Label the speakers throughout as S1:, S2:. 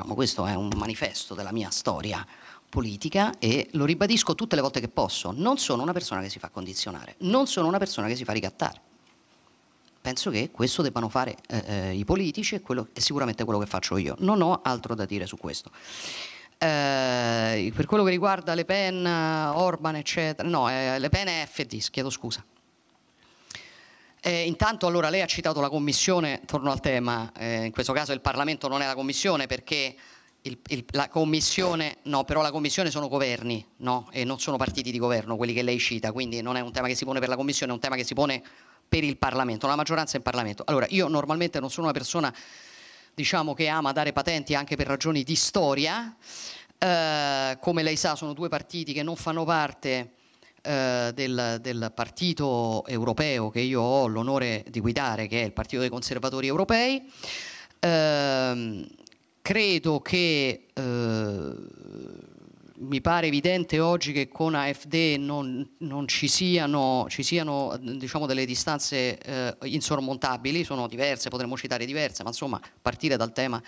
S1: Diciamo, questo è un manifesto della mia storia politica e lo ribadisco tutte le volte che posso. Non sono una persona che si fa condizionare, non sono una persona che si fa ricattare. Penso che questo debbano fare eh, eh i politici e quello, è sicuramente quello che faccio io. Non ho altro da dire su questo. Eh, per quello che riguarda Le Pen, Orban, eccetera, no, eh, Le Pen è FD, chiedo scusa. Eh, intanto allora lei ha citato la Commissione, torno al tema, eh, in questo caso il Parlamento non è la Commissione perché il, il, la Commissione, no però la Commissione sono governi no? e non sono partiti di governo quelli che lei cita, quindi non è un tema che si pone per la Commissione, è un tema che si pone per il Parlamento, la maggioranza è in Parlamento. Allora io normalmente non sono una persona diciamo, che ama dare patenti anche per ragioni di storia, eh, come lei sa sono due partiti che non fanno parte eh, del, del, partito europeo che io ho l'onore di guidare, che è il Partito dei Conservatori Europei. Eh, credo che eh, mi pare evidente oggi che con AFD non, non ci siano, ci siano diciamo, delle distanze eh, insormontabili, sono diverse, potremmo citare diverse, ma insomma partire dal tema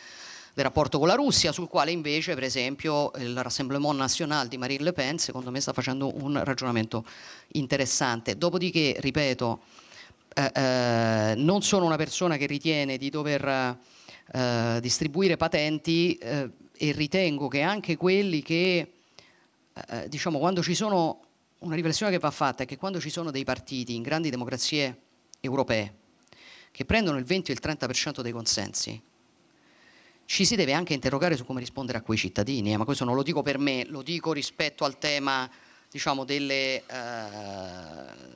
S1: del rapporto con la Russia, sul quale invece per esempio il Rassemblement National di Marine Le Pen secondo me sta facendo un ragionamento interessante. Dopodiché, ripeto, eh, eh, non sono una persona che ritiene di dover eh, distribuire patenti eh, e ritengo che anche quelli che, eh, eh, diciamo, quando ci sono, una riflessione che va fatta è che quando ci sono dei partiti in grandi democrazie europee che prendono il 20 e il 30% dei consensi, ci si deve anche interrogare su come rispondere a quei cittadini, eh, ma questo non lo dico per me, lo dico rispetto al tema diciamo, delle, eh,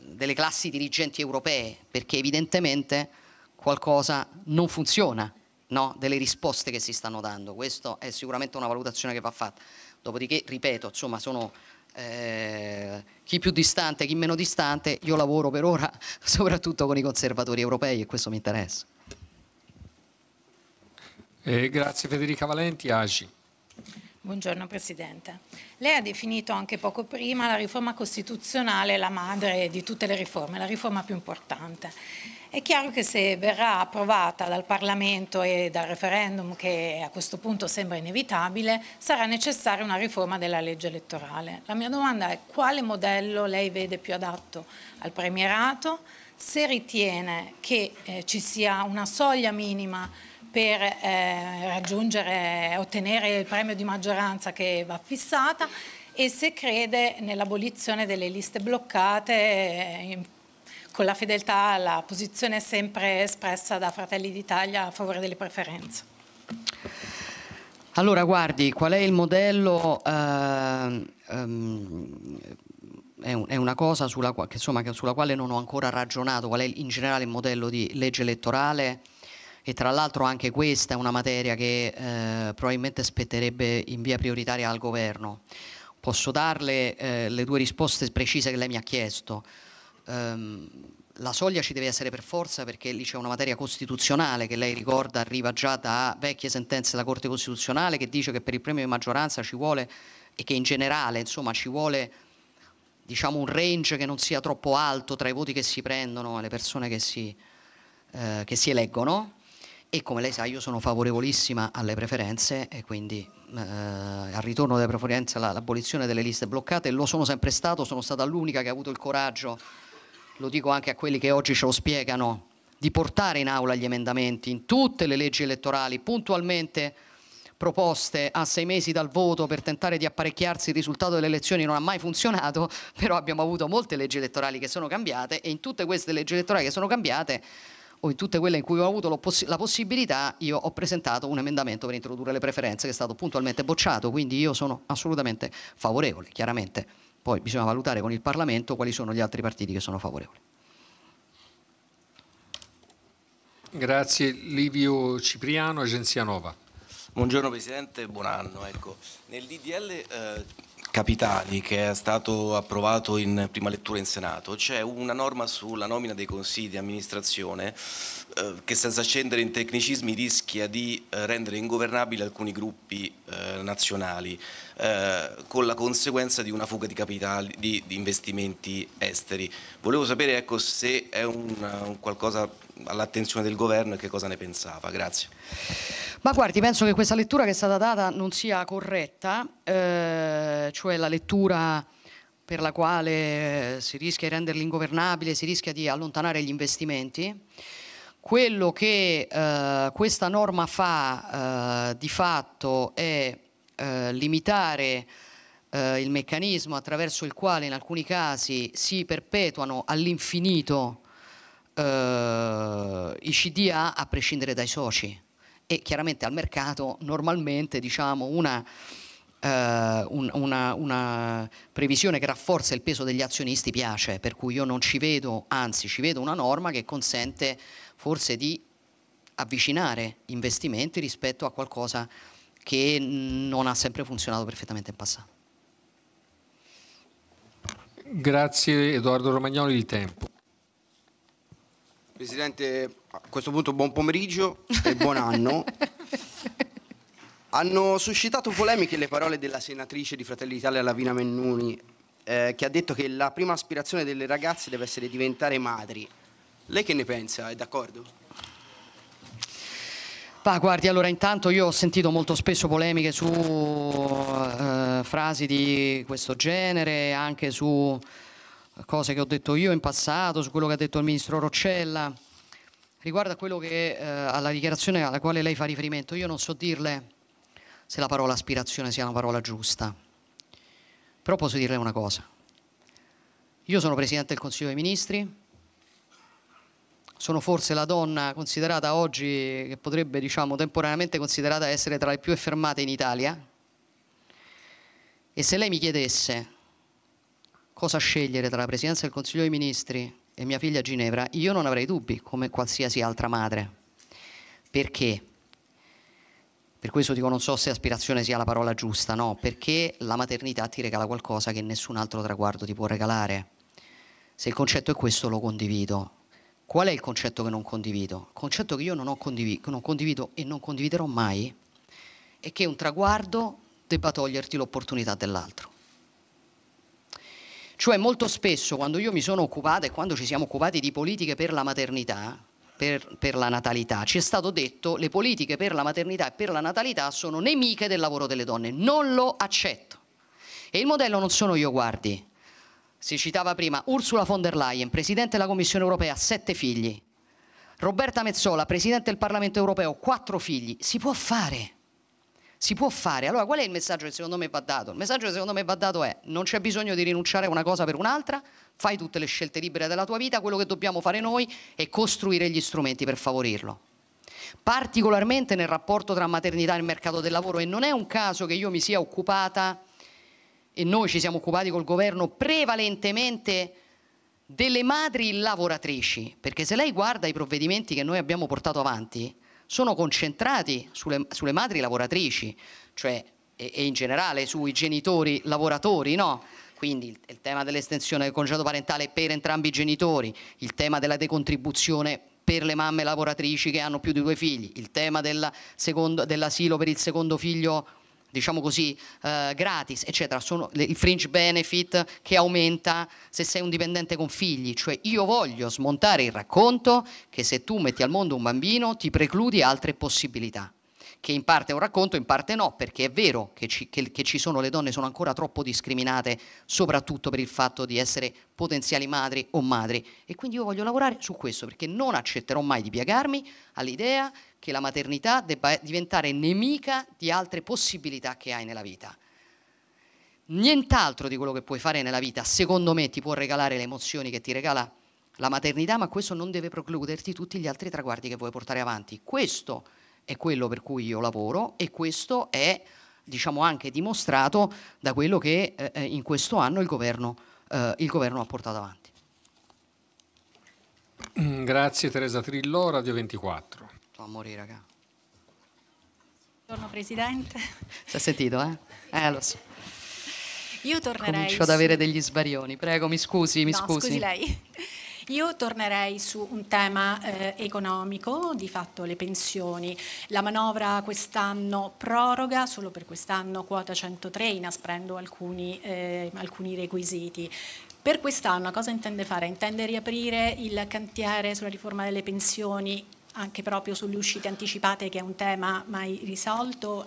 S1: delle classi dirigenti europee, perché evidentemente qualcosa non funziona no? delle risposte che si stanno dando. Questa è sicuramente una valutazione che va fatta. Dopodiché, ripeto, insomma, sono eh, chi più distante, chi meno distante, io lavoro per ora soprattutto con i conservatori europei e questo mi interessa. Eh, grazie Federica Valenti, AGI. Buongiorno Presidente. Lei ha definito anche poco prima la riforma costituzionale la madre di tutte le riforme, la riforma più importante. È chiaro che se verrà approvata dal Parlamento e dal referendum, che a questo punto sembra inevitabile, sarà necessaria una riforma della legge elettorale. La mia domanda è quale modello lei vede più adatto al premierato, se ritiene che eh, ci sia una soglia minima per eh, raggiungere, ottenere il premio di maggioranza che va fissata e se crede nell'abolizione delle liste bloccate eh, con la fedeltà alla posizione sempre espressa da Fratelli d'Italia a favore delle preferenze. Allora, guardi, qual è il modello? Eh, ehm, è, una cosa sulla, insomma, sulla, quale non ho ancora ragionato, qual è in generale il modello di legge elettorale e tra l'altro anche questa è una materia che eh, probabilmente spetterebbe in via prioritaria al governo. Posso darle eh, le due risposte precise che lei mi ha chiesto. Um, la soglia ci deve essere per forza perché lì c'è una materia costituzionale che lei ricorda arriva già da vecchie sentenze della Corte Costituzionale che dice che per il premio di maggioranza ci vuole e che in generale insomma ci vuole diciamo un range che non sia troppo alto tra i voti che si prendono e le persone che si, eh, che si eleggono e come lei sa io sono favorevolissima alle preferenze e quindi eh, al ritorno delle preferenze, all'abolizione delle liste bloccate, lo sono sempre stato, sono stata l'unica che ha avuto il coraggio, lo dico anche a quelli che oggi ce lo spiegano, di portare in aula gli emendamenti in tutte le leggi elettorali puntualmente proposte a sei mesi dal voto per tentare di apparecchiarsi il risultato delle elezioni non ha mai funzionato, però abbiamo avuto molte leggi elettorali che sono cambiate e in tutte queste leggi elettorali che sono cambiate o in tutte quelle in cui ho avuto poss la possibilità, io ho presentato un emendamento per introdurre le preferenze che è stato puntualmente bocciato, quindi io sono assolutamente favorevole, chiaramente. Poi bisogna valutare con il Parlamento quali sono gli altri partiti che sono favorevoli. Grazie Livio Cipriano, Agenzia Nova. Buongiorno Presidente, buon anno. Ecco, nel DDL eh, capitali che è stato approvato in prima lettura in Senato, c'è una norma sulla nomina dei consigli di amministrazione eh, che senza scendere in tecnicismi rischia di eh, rendere ingovernabili alcuni gruppi eh, nazionali eh, con la conseguenza di una fuga di capitali, di, di investimenti esteri. Volevo sapere ecco, se è un, un qualcosa all'attenzione del governo e che cosa ne pensava. Grazie. Ma guardi, penso che questa lettura che è stata data non sia corretta, eh, cioè la lettura per la quale eh, si rischia di renderli ingovernabili, si rischia di allontanare gli investimenti. Quello che eh, questa norma fa eh, di fatto è eh, limitare eh, il meccanismo attraverso il quale in alcuni casi si perpetuano all'infinito i CDA a prescindere dai soci e chiaramente al mercato normalmente diciamo, una, eh, un, una, una, previsione che rafforza il peso degli azionisti piace, per cui io non ci vedo, anzi ci vedo una norma che consente forse di avvicinare investimenti rispetto a qualcosa che non ha sempre funzionato perfettamente in passato. Grazie Edoardo Romagnoli, il tempo. Presidente, a questo punto buon pomeriggio e buon anno. Hanno suscitato polemiche le parole della senatrice di Fratelli d'Italia Lavina Mennuni, eh, che ha detto che la prima aspirazione delle ragazze deve essere diventare madri. Lei che ne pensa? È d'accordo? Ma guardi, allora intanto io ho sentito molto spesso polemiche su eh, frasi di questo genere, anche su cose che ho detto io in passato, su quello che ha detto il ministro Roccella, riguardo a quello che, eh, alla dichiarazione alla quale lei fa riferimento. Io non so dirle se la parola aspirazione sia una parola giusta, però posso dirle una cosa. Io sono Presidente del Consiglio dei Ministri, sono forse la donna considerata oggi, che potrebbe diciamo temporaneamente considerata essere tra le più affermate in Italia, e se lei mi chiedesse cosa scegliere tra la Presidenza del Consiglio dei Ministri e mia figlia Ginevra, io non avrei dubbi, come qualsiasi altra madre. Perché? Per questo dico non so se aspirazione sia la parola giusta, no, perché la maternità ti regala qualcosa che nessun altro traguardo ti può regalare. Se il concetto è questo lo condivido. Qual è il concetto che non condivido? Il concetto che io non, condiv non condivido e non condividerò mai è che un traguardo debba toglierti l'opportunità dell'altro. Cioè molto spesso quando io mi sono occupata e quando ci siamo occupati di politiche per la maternità, per, per, la natalità. Ci è stato detto che le politiche per la maternità e per la natalità sono nemiche del lavoro delle donne. Non lo accetto. E il modello non sono io, guardi. Si citava prima Ursula von der Leyen, Presidente della Commissione europea, sette figli. Roberta Mezzola, Presidente del Parlamento europeo, quattro figli. Si può fare si può fare. Allora qual è il messaggio che secondo me va dato? Il messaggio che secondo me va dato è non c'è bisogno di rinunciare a una cosa per un'altra, fai tutte le scelte libere della tua vita, quello che dobbiamo fare noi è costruire gli strumenti per favorirlo. Particolarmente nel rapporto tra maternità e mercato del lavoro e non è un caso che io mi sia occupata e noi ci siamo occupati col governo prevalentemente delle madri lavoratrici, perché se lei guarda i provvedimenti che noi abbiamo portato avanti, sono concentrati sulle, sulle madri lavoratrici, cioè, e, e, in generale sui genitori lavoratori, no? Quindi il, il tema dell'estensione del congedo parentale per entrambi i genitori, il tema della decontribuzione per le mamme lavoratrici che hanno più di due figli, il tema dell'asilo per il secondo figlio diciamo così, eh, gratis, eccetera, sono i fringe benefit che aumenta se sei un dipendente con figli, cioè io voglio smontare il racconto che se tu metti al mondo un bambino ti precludi altre possibilità che in parte è un racconto, in parte no, perché è vero che ci, che, che ci, sono le donne sono ancora troppo discriminate, soprattutto per il fatto di essere potenziali madri o madri. E quindi io voglio lavorare su questo, perché non accetterò mai di piegarmi all'idea che la maternità debba diventare nemica di altre possibilità che hai nella vita. Nient'altro di quello che puoi fare nella vita, secondo me, ti può regalare le emozioni che ti regala la maternità, ma questo non deve precluderti tutti gli altri traguardi che vuoi portare avanti. Questo è quello per cui io lavoro e questo è diciamo anche dimostrato da quello che eh, eh in questo anno il governo, eh, il governo, ha portato avanti. Mm, grazie Teresa Trillo, Radio 24 a morire, raga. Buongiorno Presidente. Si è sentito, eh? Eh, lo so. Io tornerei... Comincio ad avere degli sbarioni. Prego, mi scusi, mi no, scusi. scusi lei. Io tornerei su un tema eh, economico, di fatto le pensioni. La manovra quest'anno proroga solo per quest'anno quota 103 inasprendo alcuni, eh, alcuni requisiti. Per quest'anno cosa intende fare? Intende riaprire il cantiere sulla riforma delle pensioni anche proprio sulle uscite anticipate che è un tema mai risolto,